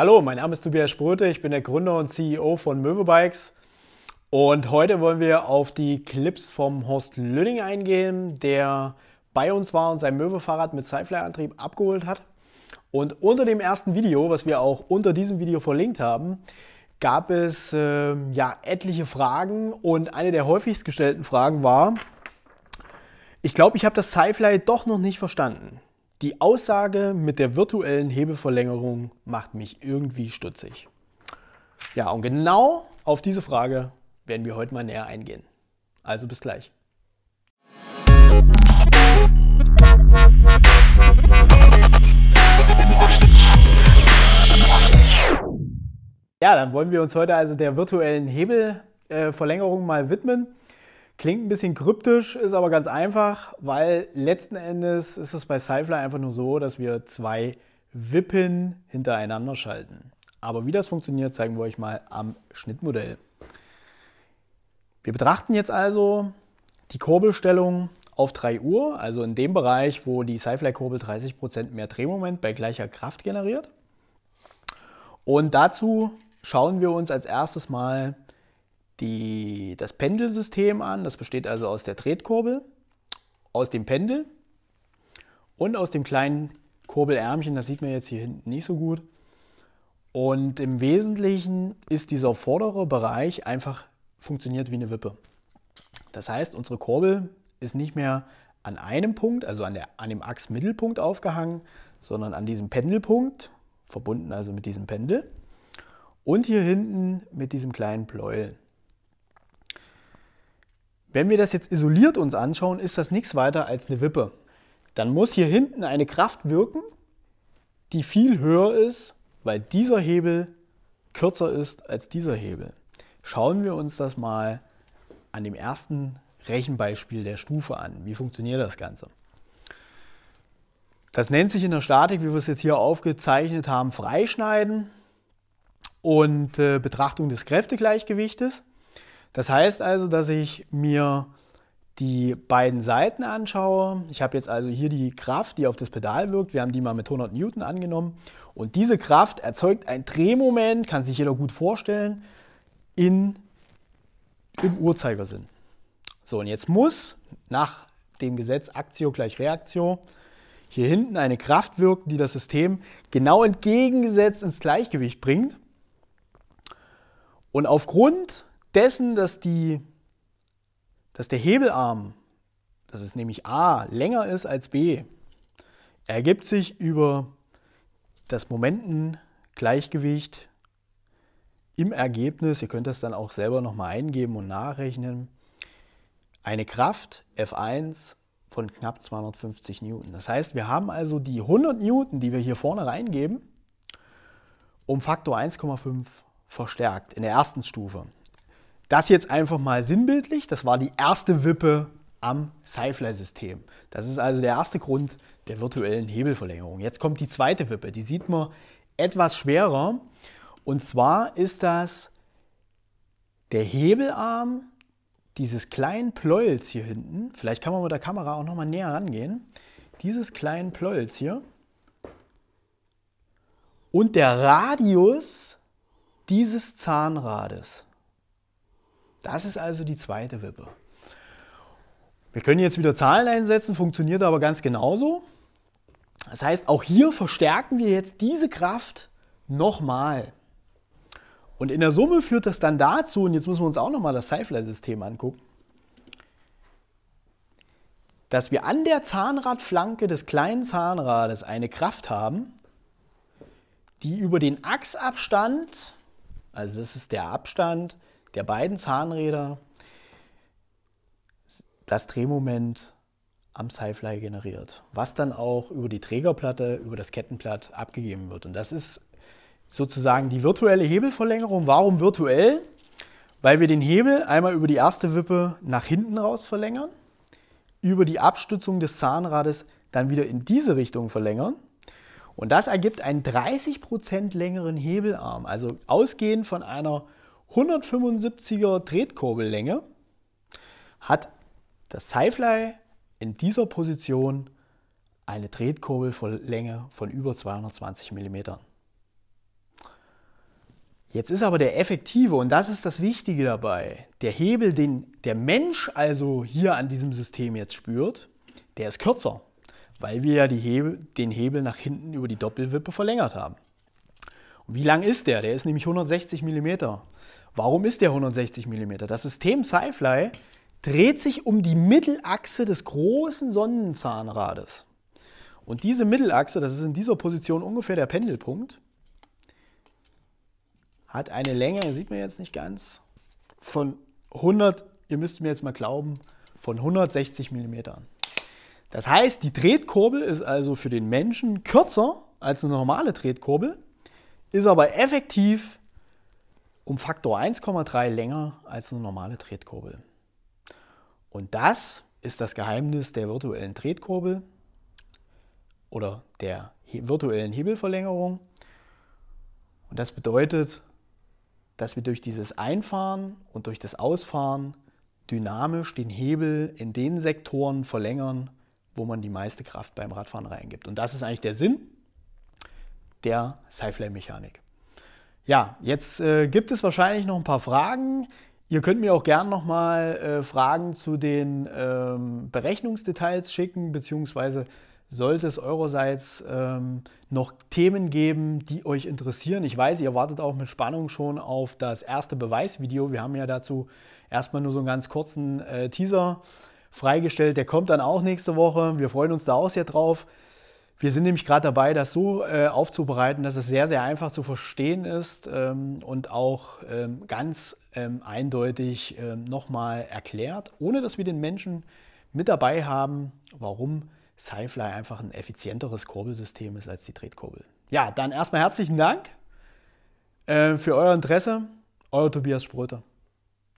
Hallo, mein Name ist Tobias Spröte, ich bin der Gründer und CEO von Möwebikes und heute wollen wir auf die Clips vom Horst Lüning eingehen, der bei uns war und sein Möwe-Fahrrad mit Sidefly-Antrieb abgeholt hat. Und unter dem ersten Video, was wir auch unter diesem Video verlinkt haben, gab es äh, ja etliche Fragen und eine der häufigst gestellten Fragen war, ich glaube, ich habe das Sci-Fly doch noch nicht verstanden. Die Aussage mit der virtuellen Hebelverlängerung macht mich irgendwie stutzig. Ja, und genau auf diese Frage werden wir heute mal näher eingehen. Also bis gleich. Ja, dann wollen wir uns heute also der virtuellen Hebelverlängerung mal widmen. Klingt ein bisschen kryptisch, ist aber ganz einfach, weil letzten Endes ist es bei Cyfly einfach nur so, dass wir zwei Wippen hintereinander schalten. Aber wie das funktioniert, zeigen wir euch mal am Schnittmodell. Wir betrachten jetzt also die Kurbelstellung auf 3 Uhr, also in dem Bereich, wo die Cyfly-Kurbel 30% mehr Drehmoment bei gleicher Kraft generiert. Und dazu schauen wir uns als erstes mal die das Pendelsystem an. Das besteht also aus der Tretkurbel, aus dem Pendel und aus dem kleinen Kurbelärmchen. Das sieht man jetzt hier hinten nicht so gut. Und im Wesentlichen ist dieser vordere Bereich einfach funktioniert wie eine Wippe. Das heißt, unsere Kurbel ist nicht mehr an einem Punkt, also an, der, an dem Achsmittelpunkt aufgehangen, sondern an diesem Pendelpunkt, verbunden also mit diesem Pendel und hier hinten mit diesem kleinen Pleuel. Wenn wir das jetzt isoliert uns anschauen, ist das nichts weiter als eine Wippe. Dann muss hier hinten eine Kraft wirken, die viel höher ist, weil dieser Hebel kürzer ist als dieser Hebel. Schauen wir uns das mal an dem ersten Rechenbeispiel der Stufe an. Wie funktioniert das Ganze? Das nennt sich in der Statik, wie wir es jetzt hier aufgezeichnet haben, Freischneiden und äh, Betrachtung des Kräftegleichgewichtes. Das heißt also, dass ich mir die beiden Seiten anschaue. Ich habe jetzt also hier die Kraft, die auf das Pedal wirkt. Wir haben die mal mit 100 Newton angenommen. Und diese Kraft erzeugt ein Drehmoment, kann sich jeder gut vorstellen, in, im Uhrzeigersinn. So, und jetzt muss nach dem Gesetz Aktio gleich Reaktio hier hinten eine Kraft wirken, die das System genau entgegengesetzt ins Gleichgewicht bringt. Und aufgrund dessen, dass, die, dass der Hebelarm, das ist nämlich A länger ist als B, ergibt sich über das Momentengleichgewicht im Ergebnis, ihr könnt das dann auch selber nochmal eingeben und nachrechnen, eine Kraft F1 von knapp 250 Newton. Das heißt, wir haben also die 100 Newton, die wir hier vorne reingeben, um Faktor 1,5 verstärkt in der ersten Stufe. Das jetzt einfach mal sinnbildlich, das war die erste Wippe am Sci-Fly-System. Das ist also der erste Grund der virtuellen Hebelverlängerung. Jetzt kommt die zweite Wippe, die sieht man etwas schwerer. Und zwar ist das der Hebelarm dieses kleinen Pleuels hier hinten. Vielleicht kann man mit der Kamera auch nochmal näher rangehen. Dieses kleinen Pleuels hier. Und der Radius dieses Zahnrades. Das ist also die zweite Wippe. Wir können jetzt wieder Zahlen einsetzen, funktioniert aber ganz genauso. Das heißt, auch hier verstärken wir jetzt diese Kraft nochmal. Und in der Summe führt das dann dazu, und jetzt müssen wir uns auch nochmal das Cyfly-System angucken, dass wir an der Zahnradflanke des kleinen Zahnrades eine Kraft haben, die über den Achsabstand, also das ist der Abstand der beiden Zahnräder das Drehmoment am Sci-Fly generiert, was dann auch über die Trägerplatte, über das Kettenblatt abgegeben wird. Und das ist sozusagen die virtuelle Hebelverlängerung. Warum virtuell? Weil wir den Hebel einmal über die erste Wippe nach hinten raus verlängern, über die Abstützung des Zahnrades dann wieder in diese Richtung verlängern. Und das ergibt einen 30% längeren Hebelarm. Also ausgehend von einer 175er Tretkurbellänge hat das Highfly in dieser Position eine Tretkurbellänge von über 220 mm. Jetzt ist aber der effektive, und das ist das Wichtige dabei, der Hebel, den der Mensch also hier an diesem System jetzt spürt, der ist kürzer, weil wir ja Hebel, den Hebel nach hinten über die Doppelwippe verlängert haben. Und wie lang ist der? Der ist nämlich 160 mm. Warum ist der 160 mm? Das System SciFly dreht sich um die Mittelachse des großen Sonnenzahnrades. Und diese Mittelachse, das ist in dieser Position ungefähr der Pendelpunkt, hat eine Länge, sieht man jetzt nicht ganz, von 100, ihr müsst mir jetzt mal glauben, von 160 mm. Das heißt, die Tretkurbel ist also für den Menschen kürzer als eine normale Tretkurbel, ist aber effektiv um Faktor 1,3 länger als eine normale Tretkurbel. Und das ist das Geheimnis der virtuellen Tretkurbel oder der virtuellen Hebelverlängerung. Und das bedeutet, dass wir durch dieses Einfahren und durch das Ausfahren dynamisch den Hebel in den Sektoren verlängern, wo man die meiste Kraft beim Radfahren reingibt. Und das ist eigentlich der Sinn der Cyflame-Mechanik. Ja, jetzt äh, gibt es wahrscheinlich noch ein paar Fragen. Ihr könnt mir auch gerne nochmal äh, Fragen zu den ähm, Berechnungsdetails schicken, beziehungsweise sollte es eurerseits ähm, noch Themen geben, die euch interessieren. Ich weiß, ihr wartet auch mit Spannung schon auf das erste Beweisvideo. Wir haben ja dazu erstmal nur so einen ganz kurzen äh, Teaser freigestellt. Der kommt dann auch nächste Woche. Wir freuen uns da auch sehr drauf. Wir sind nämlich gerade dabei, das so äh, aufzubereiten, dass es sehr, sehr einfach zu verstehen ist ähm, und auch ähm, ganz ähm, eindeutig ähm, nochmal erklärt, ohne dass wir den Menschen mit dabei haben, warum SciFly einfach ein effizienteres Kurbelsystem ist als die Tretkurbel. Ja, dann erstmal herzlichen Dank äh, für euer Interesse. Euer Tobias Spröter.